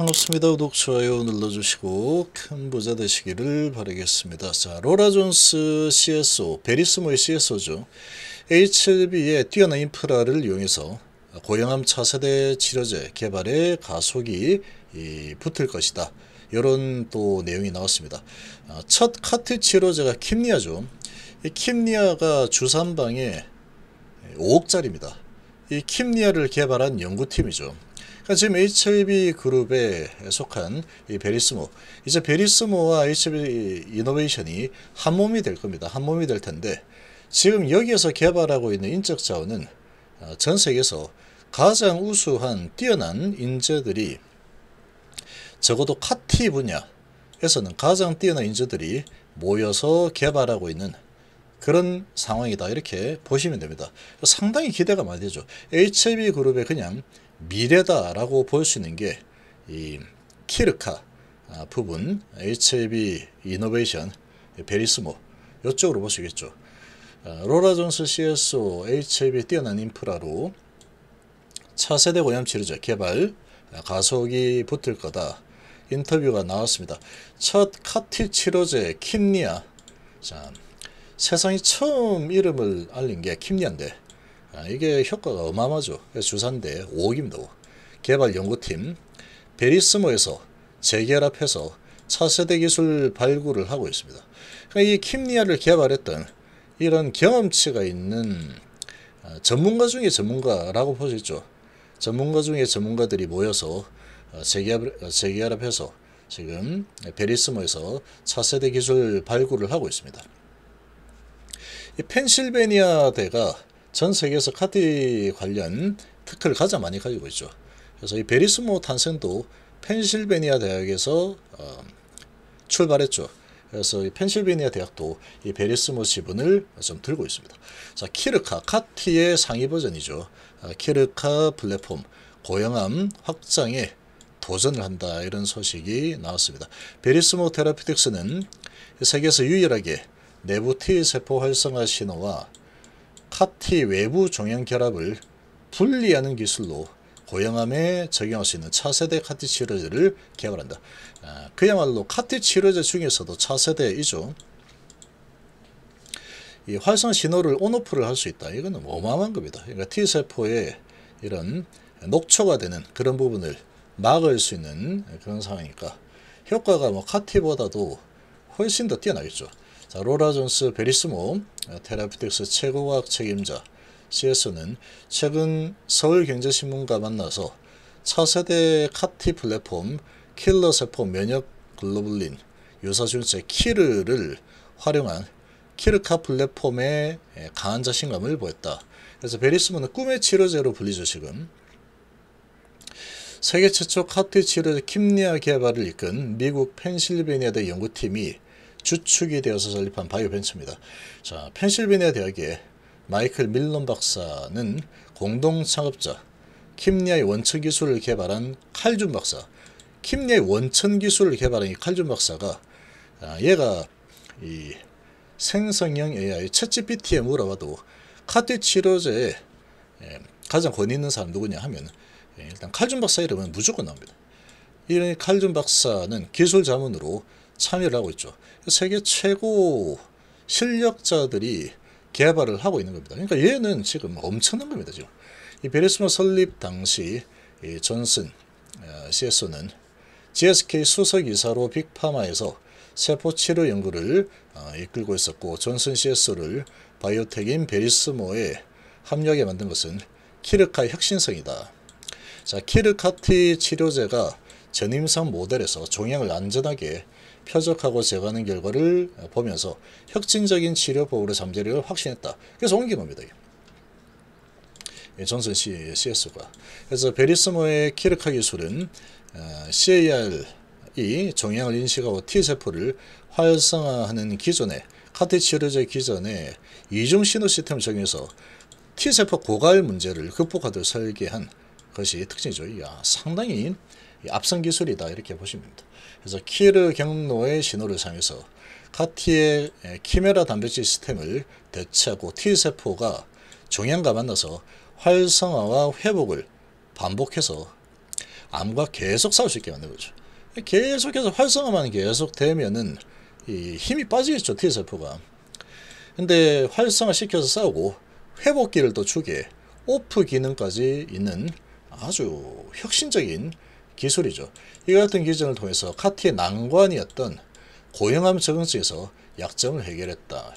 반갑습니다. 구독, 좋아요 눌러주시고 큰 부자 되시기를 바라겠습니다. 자, 로라 존스 CSO, 베리스모의 CSO죠. HLB의 뛰어난 인프라를 이용해서 고형암 차세대 치료제 개발의 가속이 이, 붙을 것이다. 이런 또 내용이 나왔습니다. 아, 첫 카트 치료제가 킴리아죠. 이 킴리아가 주산방에 5억짜리입니다. 예, 이 킴리아를 개발한 연구팀이죠. 그러니까 지금 h i b 그룹에 속한 이 베리스모 이제 베리스모와 h i b 이노베이션이 한 몸이 될 겁니다. 한 몸이 될 텐데 지금 여기에서 개발하고 있는 인적 자원은 어, 전 세계에서 가장 우수한 뛰어난 인재들이 적어도 카티 분야에서는 가장 뛰어난 인재들이 모여서 개발하고 있는 그런 상황이다 이렇게 보시면 됩니다. 상당히 기대가 많이 되죠. h i v 그룹에 그냥 미래다라고 볼 수 있는 게 이 키르카 아, 부분, HLB 이노베이션, 베리스모 이쪽으로 보시겠죠. 아, 로라 존스 CSO HLB 뛰어난 인프라로 차세대 오염 치료제 개발 아, 가속이 붙을 거다. 인터뷰가 나왔습니다. 첫 카티 치료제 킴리아. 자, 세상이 처음 이름을 알린 게 킴리아인데 아, 이게 효과가 어마어마하죠. 주산대 5억입니다. 개발연구팀 베리스모에서 재결합해서 차세대 기술 발굴을 하고 있습니다. 그러니까 이 킴리아를 개발했던 이런 경험치가 있는 아, 전문가 중에 전문가라고 볼수 있죠. 전문가 중에 전문가들이 모여서 아, 재결합, 해서 지금 베리스모에서 차세대 기술 발굴을 하고 있습니다. 펜실베니아 대가 전 세계에서 카드 관련 특허를 가장 많이 가지고 있죠. 그래서 이 베리스모 탄생도 펜실베니아 대학에서 어, 출발했죠. 그래서 이 펜실베니아 대학도 이 베리스모 지분을 좀 들고 있습니다. 자, 키르카, 카티의 상위 버전이죠. 아, 키르카 플랫폼, 고양암 확장에 도전을 한다 이런 소식이 나왔습니다. 베리스모 테라피틱스는 세계에서 유일하게 내부 T 세포 활성화 신호와 파티 외부 종양 결합을 분리하는 기술로 고형암에 적용할 수 있는 차세대 카티 치료제를 개발한다. 아, 그야말로 카티 치료제 중에서도 차세대이죠. 이 활성 신호를 온오프를 할 수 있다. 이거는 어마어마한 겁니다. 그러니까 T세포의 이런 녹초가 되는 그런 부분을 막을 수 있는 그런 상황이니까 효과가 뭐 카티보다도 훨씬 더 뛰어나겠죠. 자, 로라 존스 베리스모 아, 테라피틱스 최고과학 책임자 CS는 최근 서울경제신문과 만나서 차세대 카티 플랫폼 킬러세포 면역 글로블린 유사균체 키르를 활용한 키르카 플랫폼에 강한 자신감을 보였다. 그래서 베리스모는 꿈의 치료제로 불리죠 지금. 세계 최초 카트 치료제 킴리아 개발을 이끈 미국 펜실베니아대 연구팀이 주축이 되어서 설립한 바이오벤처입니다. 자, 펜실베니아 대학의 마이클 밀런 박사는 공동 창업자 킴리아의 원천 기술을 개발한 칼준 박사 킴리아의 원천 기술을 개발한 이 칼준 박사가 아, 얘가 이 생성형 AI 챗GPT에 물어봐도 카티 치료제에 예, 가장 권위 있는 사람 누구냐 하면 예, 일단 칼준 박사 이름은 무조건 나옵니다. 이런 칼준 박사는 기술 자문으로 참여를 하고 있죠. 세계 최고 실력자들이 개발을 하고 있는 겁니다. 그러니까 얘는 지금 엄청난 겁니다. 지금 이 베리스모 설립 당시 이 존슨 CSO는 GSK 수석 이사로 빅파마에서 세포 치료 연구를 어, 이끌고 있었고 존슨 CSO를 바이오텍인 베리스모에 합류하게 만든 것은 키르카의 혁신성이다. 자, 키르카티 치료제가 전임상 모델에서 종양을 안전하게 표적하고 제거하는 결과를 보면서 혁신적인 치료법으로 잠재력을 확신했다. 그래서 옮긴 겁니다. 존슨 씨 CS가. 그래서 베리스모의 키르카 기술은 CAR이 어, 종양을 인식하고 T세포를 활성화하는 기존에 카테 치료제 기존에 이중 신호 시스템을 적용해서 T세포 고갈 문제를 극복하도록 설계한 것이 특징이죠. 야, 상당히 앞선 기술이다 이렇게 보시면 됩니다. 그래서 키르 경로의 신호를 사용해서 카티의 예, 키메라 단백질 시스템을 대체하고 T세포가 종양과 만나서 활성화와 회복을 반복해서 암과 계속 싸울 수 있게 만들죠 계속해서 활성화만 계속 되면은 이 힘이 빠지겠죠 T세포가. 근데 활성화시켜서 싸우고 회복기를 또 주게 오프 기능까지 있는 아주 혁신적인 기술이죠. 이 같은 기전을 통해서 카티의 난관이었던 고형암 적응증에서 약점을 해결했다.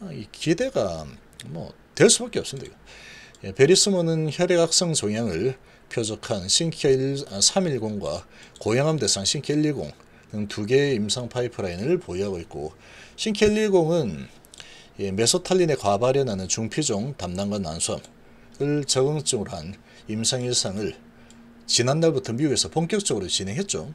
아, 이 기대가 뭐될 수밖에 없습니다. 예, 베리스모는 혈액악성 종양을 표적한 신케 310과 고형암 대상 신케 110등 두 개의 임상 파이프라인을 보유하고 있고 신케 110은 예, 메소탈린에 과발현하는 중피종 담낭과 난소암을 적응증으로 한 임상 일상을 지난달부터 미국에서 본격적으로 진행했죠.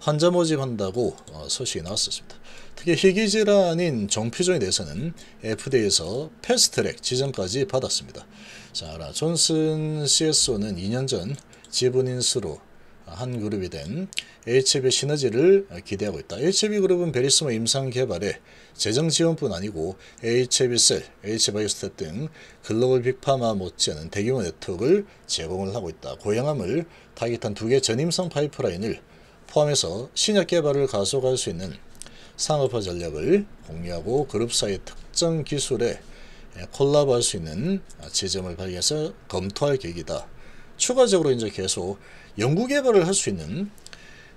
환자 모집한다고 어, 소식이 나왔었습니다. 특히 희귀질환인 정피종에 대해서는 FDA에서 패스트랙 지정까지 받았습니다. 자, 존슨 CSO는 2년 전 지분인 수로 한 그룹이 된 HB 시너지를 기대하고 있다. HB 그룹은 베리스모 임상 개발에 재정 지원뿐 아니고 HB셀, H바이오스텝 등 글로벌 빅파마 못지않은 대규모 네트워크를 제공을 하고 있다. 고양함을 타깃한 두개 전임성 파이프라인을 포함해서 신약 개발을 가속할 수 있는 상업화 전략을 공유하고 그룹 사이 특정 기술에 콜라보할 수 있는 지점을 발견해서 검토할 계획이다. 추가적으로 이제 계속 연구 개발을 할 수 있는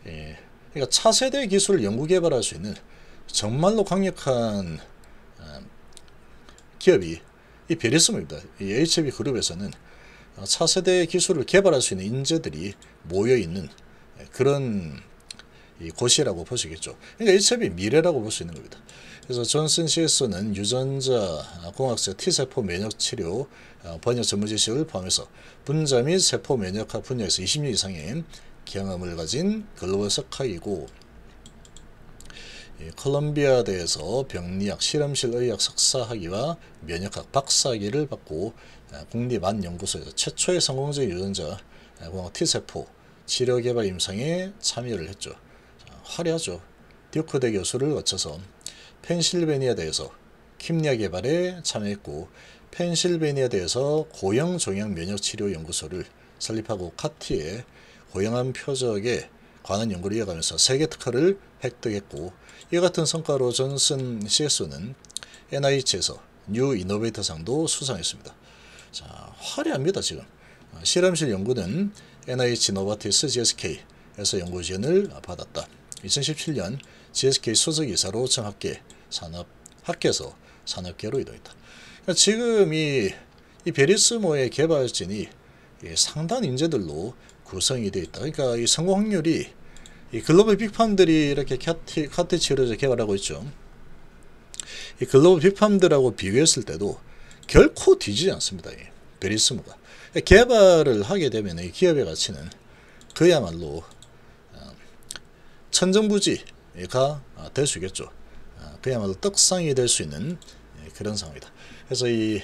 예, 그러니까 차세대 기술을 연구 개발할 수 있는 정말로 강력한 어, 기업이 이 베리스입니다. 이 HB 그룹에서는 차세대 기술을 개발할 수 있는 인재들이 모여 있는 예, 그런 이 고시라고 보시겠죠. 그러니까 이첩이 미래라고 볼 수 있는 겁니다. 그래서 존슨 실스는 유전자 공학적 T세포 면역 치료 어, 번역 전문 지식을 포함해서 분자 및 세포 면역학 분야에서 20년 이상의 경험을 가진 글로벌 석학이고 콜롬비아대에서 병리학 실험실 의학 석사학위와 면역학 박사학위를 받고 어, 국립안연구소에서 최초의 성공적 유전자 공학 T세포 치료 개발 임상에 참여를 했죠. 화려하죠. 듀크 대 교수를 거쳐서 펜실베니아 대에서 킴리아 개발에 참여했고 펜실베니아 대에서 고형 종양 면역 치료 연구소를 설립하고 카티의 고형암 표적에 관한 연구를 이어가면서 세계 특허를 획득했고 이 같은 성과로 존슨 CSO는 NIH에서 뉴 이노베이터상도 수상했습니다. 자, 화려합니다, 지금. 실험실 연구는 NIH 노바티스 GSK에서 연구 지원을 받았다. 2017년 GSK 수석이사로 정학계 산업 학계에서 산업계로 이동했다. 그러니까 지금 이, 이 베리스모의 개발진이 상단 인재들로 구성이 되어 있다. 그러니까 이 성공 확률이 이 글로벌 빅팜들이 이렇게 카테, 카테치로 개발하고 있죠. 이 글로벌 빅팜들하고 비교했을 때도 결코 뒤지지 않습니다. 베리스모가. 개발을 하게 되면 이 기업의 가치는 그야말로 천정부지가 될 수 있겠죠. 아, 그야말로 떡상이 될 수 있는 예, 그런 상황이다. 그래서 이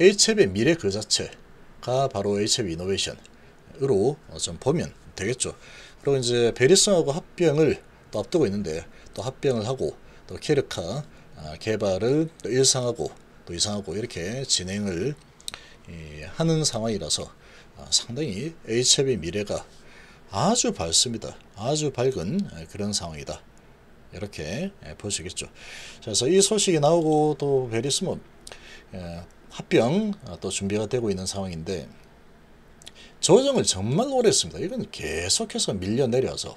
H앱의 미래 그 자체가 바로 H앱 이노베이션으로 어, 좀 보면 되겠죠. 그리고 이제 베리슨하고 합병을 또 앞두고 있는데 또 합병을 하고 또 케르카 아, 개발을 또 일상하고 또 이상하고 이렇게 진행을 예, 하는 상황이라서 아, 상당히 H앱의 미래가 아주 밝습니다. 아주 밝은 그런 상황이다. 이렇게 보시겠죠. 그래서 이 소식이 나오고 또 베리스몬 합병 어, 또 준비가 되고 있는 상황인데 조정을 정말 오래 했습니다. 이건 계속해서 밀려 내려서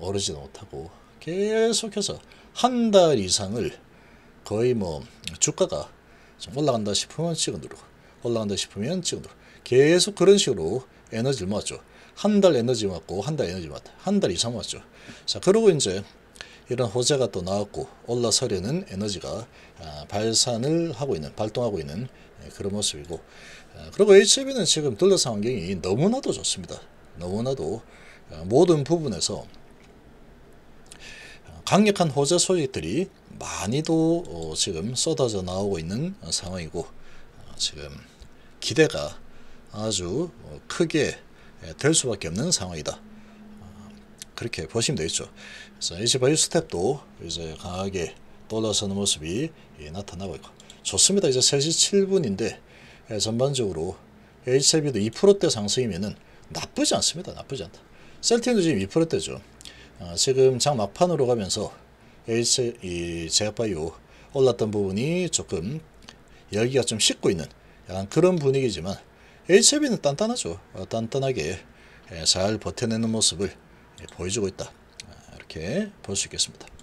오르지 못하고 계속해서 한 달 이상을 거의 뭐 주가가 좀 올라간다 싶으면 찍어 누르고 올라간다 싶으면 찍어 누르고 계속 그런 식으로 에너지를 모았죠. 한달 에너지 맞고 한 달 에너지 맞다. 한 달 이상 맞죠. 자, 그러고 이제 이런 호재가 또 나왔고 올라서려는 에너지가 아, 발산을 하고 있는 발동하고 있는 예, 그런 모습이고 아, 그리고 HB는 e 지금 둘러싼 환경이 너무나도 좋습니다. 너무나도 아, 모든 부분에서 강력한 호재 소식들이 많이도 어, 지금 쏟아져 나오고 있는 어, 상황이고 지금 기대가 아주 어, 크게 예, 될 수밖에 없는 상황이다. 아, 그렇게 보시면 되겠죠. 그래서 이지바이 스텝도 이제 강하게 올라서는 모습이 나타나고 있고 좋습니다. 이제 3시 7분인데 예, 전반적으로 HIB도 2%대 상승이면은 나쁘지 않습니다. 나쁘지 않다. 셀팅도 지금 2%대죠. 어, 아, 지금 장 막판으로 가면서 H, 이 제약바이오 올랐던 부분이 조금 열기가 좀 식고 있는 약간 그런 분위기지만 HB는 단단하죠. 어, 단단하게 예, 잘 버텨내는 모습을 예, 보여주고 있다. 아, 이렇게 볼 수 있겠습니다.